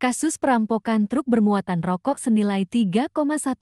Kasus perampokan truk bermuatan rokok senilai 3,1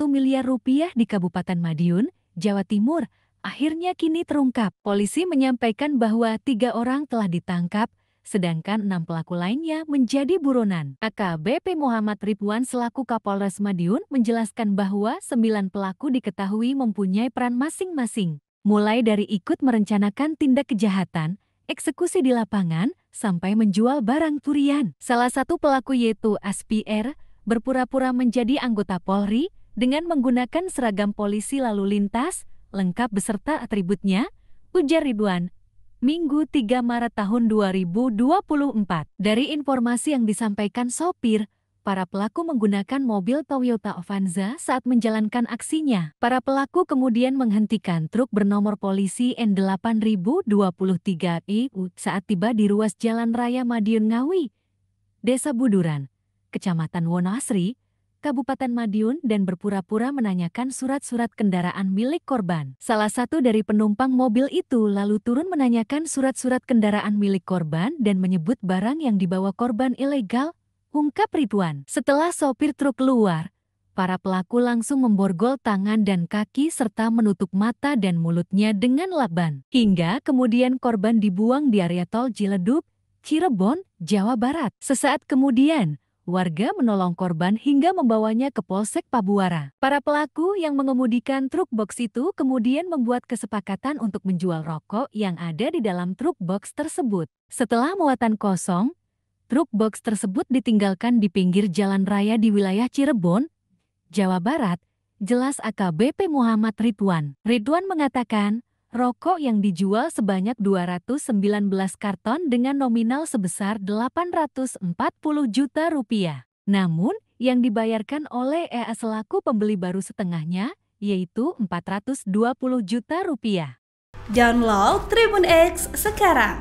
miliar rupiah di Kabupaten Madiun, Jawa Timur, akhirnya kini terungkap. Polisi menyampaikan bahwa tiga orang telah ditangkap, sedangkan enam pelaku lainnya menjadi buronan. AKBP Muhammad Ridwan selaku Kapolres Madiun menjelaskan bahwa sembilan pelaku diketahui mempunyai peran masing-masing. Mulai dari ikut merencanakan tindak kejahatan, eksekusi di lapangan, sampai menjual barang curian. Salah satu pelaku yaitu SPR berpura-pura menjadi anggota Polri dengan menggunakan seragam polisi lalu lintas, lengkap beserta atributnya, ujar Ridwan. Minggu 3 Maret tahun 2024. Dari informasi yang disampaikan sopir, para pelaku menggunakan mobil Toyota Avanza saat menjalankan aksinya. Para pelaku kemudian menghentikan truk bernomor polisi N8023EU saat tiba di ruas Jalan Raya Madiun Ngawi, Desa Buduran, Kecamatan Wonosri, Kabupaten Madiun dan berpura-pura menanyakan surat-surat kendaraan milik korban. Salah satu dari penumpang mobil itu lalu turun menanyakan surat-surat kendaraan milik korban dan menyebut barang yang dibawa korban ilegal ungkap Ridwan. Setelah sopir truk keluar, para pelaku langsung memborgol tangan dan kaki serta menutup mata dan mulutnya dengan laban. Hingga kemudian korban dibuang di area tol Ciledug, Cirebon, Jawa Barat. Sesaat kemudian, warga menolong korban hingga membawanya ke Polsek Pabuara. Para pelaku yang mengemudikan truk box itu kemudian membuat kesepakatan untuk menjual rokok yang ada di dalam truk box tersebut. Setelah muatan kosong, Truk box tersebut ditinggalkan di pinggir jalan raya di wilayah Cirebon, Jawa Barat, jelas AKBP Muhammad Ridwan. Ridwan mengatakan, rokok yang dijual sebanyak 219 karton dengan nominal sebesar 840 juta rupiah. Namun, yang dibayarkan oleh EA selaku pembeli baru setengahnya, yaitu 420 juta rupiah. Download Tribun X sekarang